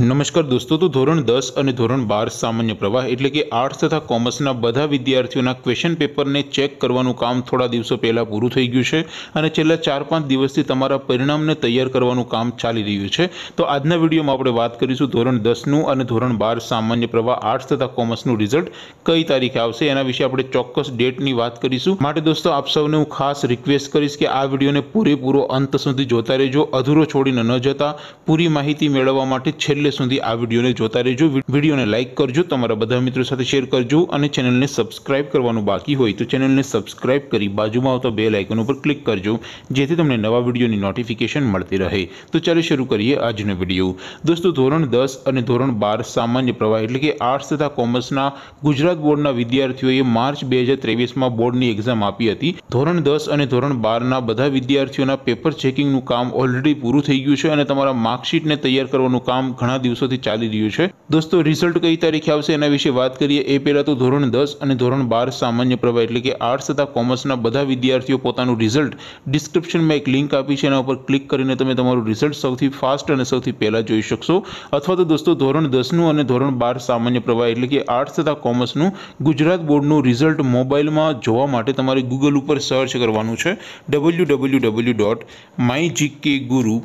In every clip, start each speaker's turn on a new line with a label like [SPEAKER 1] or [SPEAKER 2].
[SPEAKER 1] નમસ્કાર દોસ્તો તો ધોરણ દસ અને ધોરણ બાર સામાન્ય પ્રવાહ એટલે કે આર્ટ્સ તથા કોમર્સના બધા વિદ્યાર્થીઓના ક્વેશ્ચન પેપરને ચેક કરવાનું કામ થોડા દિવસો પહેલાં પૂરું થઈ ગયું છે અને છેલ્લા ચાર પાંચ દિવસથી તમારા પરિણામને તૈયાર કરવાનું કામ ચાલી રહ્યું છે તો આજના વિડીયોમાં આપણે વાત કરીશું ધોરણ દસનું અને ધોરણ બાર સામાન્ય પ્રવાહ આર્ટ્સ તથા કોમર્સનું રિઝલ્ટ કઈ તારીખે આવશે એના વિશે આપણે ચોક્કસ ડેટની વાત કરીશું માટે દોસ્તો આપ સૌને હું ખાસ રિક્વેસ્ટ કરીશ કે આ વિડીયોને પૂરેપૂરો અંત સુધી જોતા રહેજો અધૂરો છોડીને ન જતા પૂરી માહિતી મેળવવા માટે છેલ્લે એટલે સુધી આ વિડીયોને જોતા રહેજો વિડીયોને લાઇક કરજો તમારા બધા મિત્રો સાથે શેર કરજો અને ચેનલને સબસ્ક્રાઇબ કરવાનું બાકી હોય તો ચેનલને સબસ્ક્રાઇબ કરી બાજુમાં આવતા બે લાઇકન ઉપર ક્લિક કરજો જેથી તમને નવા વિડીયોની નોટિફિકેશન મળતી રહે તો ચાલો શરૂ કરીએ આજનો વિડીયો દોસ્તો ધોરણ દસ અને ધોરણ બાર સામાન્ય પ્રવાહ એટલે કે આર્ટ્સ તથા કોમર્સના ગુજરાત બોર્ડના વિદ્યાર્થીઓએ માર્ચ બે હજાર ત્રેવીસમાં બોર્ડની એક્ઝામ આપી હતી ધોરણ દસ અને ધોરણ બારના બધા વિદ્યાર્થીઓના પેપર ચેકિંગનું કામ ઓલરેડી પૂરું થઈ ગયું છે અને તમારા માર્કશીટને તૈયાર કરવાનું કામ ઘણા ઘણા દિવસોથી ચાલી રહ્યું છે દોસ્તો રિઝલ્ટ કઈ તારીખે આવશે એના વિશે વાત કરીએ એ પહેલાં તો ધોરણ દસ અને ધોરણ બાર સામાન્ય પ્રવાહ એટલે કે આર્ટ્સ તથા કોમર્સના બધા વિદ્યાર્થીઓ પોતાનું રિઝલ્ટ ડિસ્ક્રિપ્શનમાં એક લિંક આપી છે એના ઉપર ક્લિક કરીને તમે તમારું રિઝલ્ટ સૌથી ફાસ્ટ અને સૌથી પહેલાં જોઈ શકશો અથવા તો દોસ્તો ધોરણ દસનું અને ધોરણ બાર સામાન્ય પ્રવાહ એટલે કે આર્ટ્સ તથા કોમર્સનું ગુજરાત બોર્ડનું રિઝલ્ટ મોબાઈલમાં જોવા માટે તમારે ગૂગલ ઉપર સર્ચ કરવાનું છે W W W dot my GK guru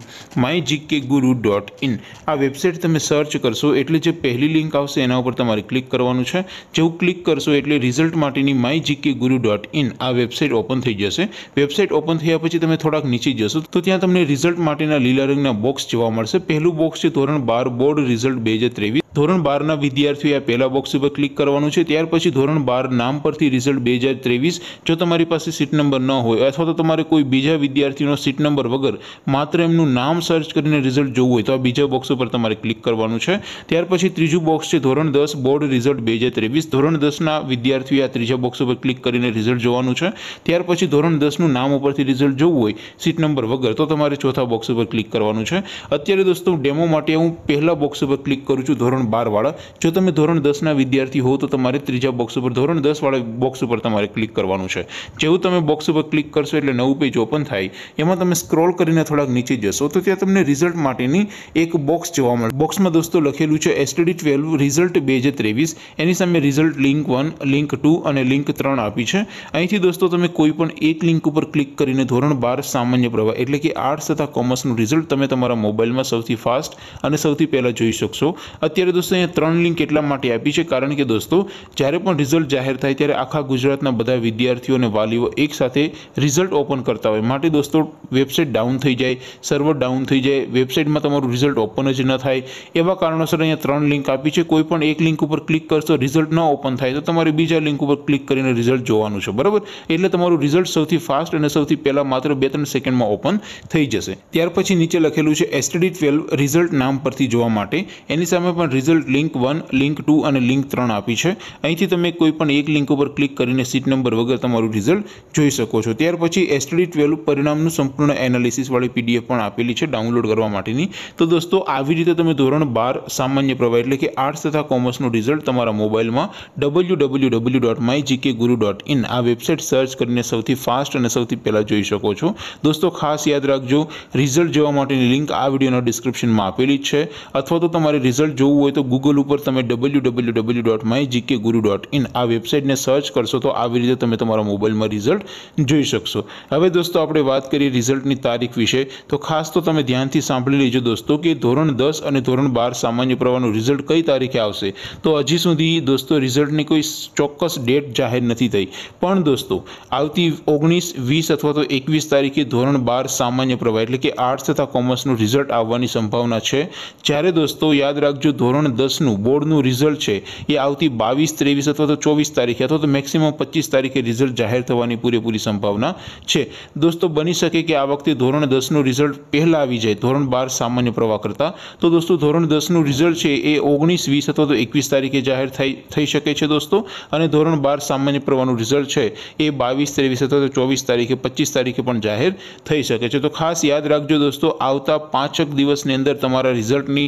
[SPEAKER 1] my GK guru dot in આ વેબસાઇટ તમે સર્ચ કરશો એટલે જે પહેલી લિંક આવશે એના ઉપર તમારે ક્લિક કરવાનું છે જેવું ક્લિક કરશો એટલે રિઝલ્ટ માટેની my GK guru dot in આ વેબસાઇટ ઓપન થઈ જશે વેબસાઇટ ઓપન થયા પછી તમે થોડાક નીચે જશો તો ત્યાં તમને રિઝલ્ટ માટેના લીલા રંગના બોક્સ જોવા મળશે પહેલું બોક્સ છે ધોરણ બાર બોર્ડ રિઝલ્ટ બે હજાર ત્રેવીસ ધોરણ બારના વિદ્યાર્થીઓએ આ પહેલા બોક્સ ઉપર ક્લિક કરવાનું છે ત્યાર પછી ધોરણ બાર નામ પરથી રિઝલ્ટ બે હજાર ત્રેવીસ જો તમારી પાસે સીટ નંબર ન હોય અથવા તો તમારે કોઈ બીજા વિદ્યાર્થીનો સીટ નંબર વગર માત્ર એમનું નામ સર્ચ કરીને રિઝલ્ટ જોવું હોય તો આ બીજા બોક્સ ઉપર તમારે ક્લિક કરવાનું છે ત્યાર પછી ત્રીજું બોક્સ છે ધોરણ દસ બોર્ડ રિઝલ્ટ બે હજાર ત્રેવીસ ધોરણ દસના વિદ્યાર્થીઓએ આ ત્રીજા બોક્સ ઉપર ક્લિક કરીને રિઝલ્ટ જોવાનું છે ત્યાર પછી ધોરણ દસનું નામ ઉપરથી રિઝલ્ટ જોવું હોય સીટ નંબર વગર તો તમારે ચોથા બોક્સ ઉપર ક્લિક કરવાનું છે અત્યારે દોસ્તો ડેમો માટે હું પહેલા બોક્સ ઉપર ક્લિક કરું છું ધોરણ ધોરણ બારવાળા જો તમે ધોરણ દસના વિદ્યાર્થી હો તો તમારે ત્રીજા બોક્સ ઉપર ધોરણ દસવાળા બોક્સ ઉપર તમારે ક્લિક કરવાનું છે જેવું તમે બોક્સ ઉપર ક્લિક કરશો એટલે નવું પેજ ઓપન થાય એમાં તમે સ્ક્રોલ કરીને થોડાક નીચે જશો તો ત્યાં તમને રિઝલ્ટ માટેની એક બોક્સ જોવા મળે બોક્સમાં દોસ્તો લખેલું છે એસટીડી ટ્વેલ્વ રિઝલ્ટ બે હજાર ત્રેવીસ એની સામે result link one link two અને લિંક ત્રણ આપી છે અહીંથી દોસ્તો તમે કોઈ પણ એક લિંક ઉપર ક્લિક કરીને ધોરણ બાર સામાન્ય પ્રવાહ એટલે કે આર્ટ્સ તથા કોમર્સનું રિઝલ્ટ તમે તમારા મોબાઈલમાં સૌથી ફાસ્ટ અને સૌથી પહેલાં જોઈ શકશો અત્યારે દોસ્તો અહીંયા ત્રણ લિંક એટલા માટે આપી છે કારણ કે દોસ્તો જ્યારે પણ રિઝલ્ટ જાહેર થાય ત્યારે આખા ગુજરાતના બધા વિદ્યાર્થીઓ અને વાલીઓ એકસાથે રિઝલ્ટ ઓપન કરતા હોય માટે દોસ્તો વેબસાઇટ ડાઉન થઈ જાય સર્વર ડાઉન થઈ જાય વેબસાઇટમાં તમારું રિઝલ્ટ ઓપન જ ન થાય એવા કારણોસર અહીંયા ત્રણ લિંક આપી છે કોઈ પણ એક લિંક ઉપર ક્લિક કરશો રિઝલ્ટ ન ઓપન થાય તો તમારે બીજા લિંક ઉપર ક્લિક કરીને રિઝલ્ટ જોવાનું છે બરાબર એટલે તમારું રિઝલ્ટ સૌથી ફાસ્ટ અને સૌથી પહેલાં માત્ર બે ત્રણ સેકન્ડમાં ઓપન થઈ જશે ત્યાર પછી નીચે લખેલું છે એસટીડી ટ્વેલ્વ રિઝલ્ટ નામ પરથી જોવા માટે એની સામે પણ result link one link two અને લિંક ત્રણ આપી છે અહીંથી તમે કોઈ પણ એક લિંક ઉપર ક્લિક કરીને સીટ નંબર વગર તમારું રિઝલ્ટ જોઈ શકો છો ત્યાર પછી એસટીડી ટ્વેલ્વ પરિણામનું સંપૂર્ણ એનાલિસિસવાળી પીડીએફ પણ આપેલી છે ડાઉનલોડ કરવા માટેની તો દોસ્તો આવી રીતે તમે ધોરણ બાર સામાન્ય પ્રવાહ એટલે કે આર્ટ્સ તથા કોમર્સનું રિઝલ્ટ તમારા મોબાઈલમાં W W W dot my GK guru dot in આ વેબસાઇટ સર્ચ કરીને સૌથી ફાસ્ટ અને સૌથી પહેલાં જોઈ શકો છો દોસ્તો ખાસ યાદ રાખજો રિઝલ્ટ જોવા માટેની લિંક આ વિડીયોના ડિસ્ક્રિપ્શનમાં આપેલી છે અથવા તો તમારે રિઝલ્ટ જોવું હોય હોય તો ગૂગલ ઉપર તમે W W W dot my GK guru dot in આ વેબસાઇટને સર્ચ કરશો તો આવી રીતે તમે તમારા મોબાઈલમાં રિઝલ્ટ જોઈ શકશો હવે દોસ્તો આપણે વાત કરીએ રિઝલ્ટની તારીખ વિશે તો ખાસ તો તમે ધ્યાનથી સાંભળી લેજો દોસ્તો કે ધોરણ દસ અને ધોરણ બાર સામાન્ય પ્રવાહનું રિઝલ્ટ કઈ તારીખે આવશે તો હજી સુધી દોસ્તો રિઝલ્ટની કોઈ ચોક્કસ ડેટ જાહેર નથી થઈ પણ દોસ્તો આવતી ઓગણીસ વીસ અથવા તો એકવીસ તારીખે ધોરણ બાર સામાન્ય પ્રવાહ એટલે કે આર્ટ્સ તથા કોમર્સનું રિઝલ્ટ આવવાની સંભાવના છે જ્યારે દોસ્તો યાદ રાખજો ધોરણ ધોરણ દસનું બોર્ડનું રિઝલ્ટ છે એ આવતી બાવીસ ત્રેવીસ અથવા તો ચોવીસ તારીખે અથવા તો મેક્સિમમ પચીસ તારીખે રિઝલ્ટ જાહેર થવાની પૂરેપૂરી સંભાવના છે દોસ્તો બની શકે કે આ વખતે ધોરણ દસનું રિઝલ્ટ પહેલાં આવી જાય ધોરણ બાર સામાન્ય પ્રવાહ કરતાં તો દોસ્તો ધોરણ દસનું રિઝલ્ટ છે એ ઓગણીસ વીસ અથવા તો એકવીસ તારીખે જાહેર થઈ થઈ શકે છે દોસ્તો અને ધોરણ બાર સામાન્ય પ્રવાહનું રિઝલ્ટ છે એ બાવીસ ત્રેવીસ અથવા તો ચોવીસ તારીખે પચીસ તારીખે પણ જાહેર થઈ શકે છે તો ખાસ યાદ રાખજો દોસ્તો આવતા પાંચક દિવસની અંદર તમારા રિઝલ્ટની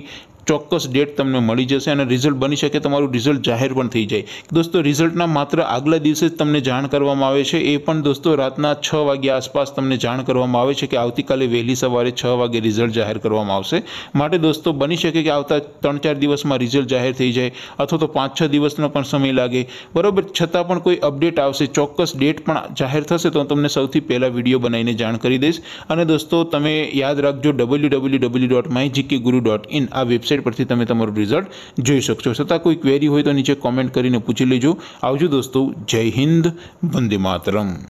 [SPEAKER 1] ચોક્કસ ડેટ તમને મળી જશે અને રિઝલ્ટ બની શકે તમારું રિઝલ્ટ જાહેર પણ થઈ જાય દોસ્તો રિઝલ્ટના માત્ર આગલા દિવસે જ તમને જાણ કરવામાં આવે છે એ પણ દોસ્તો રાતના છ વાગ્યા આસપાસ તમને જાણ કરવામાં આવે છે કે આવતીકાલે વહેલી સવારે છ વાગે રિઝલ્ટ જાહેર કરવામાં આવશે માટે દોસ્તો બની શકે કે આવતા ત્રણ ચાર દિવસમાં રિઝલ્ટ જાહેર થઈ જાય અથવા તો પાંચ છ દિવસનો પણ સમય લાગે બરાબર છતાં પણ કોઈ અપડેટ આવશે ચોક્કસ ડેટ પણ જાહેર થશે તો તમને સૌથી પહેલાં વિડીયો બનાવીને જાણ કરી દઈશ અને દોસ્તો તમે યાદ રાખજો W W W dot my GK guru dot in આ વેબસાઇટ વેબસાઇટ પરથી તમે તમારું રિઝલ્ટ જોઈ શકશો છતાં કોઈ ક્વેરી હોય તો નીચે કોમેન્ટ કરીને પૂછી લેજો આવજો દોસ્તો જય હિન્દ વંદે માતરમ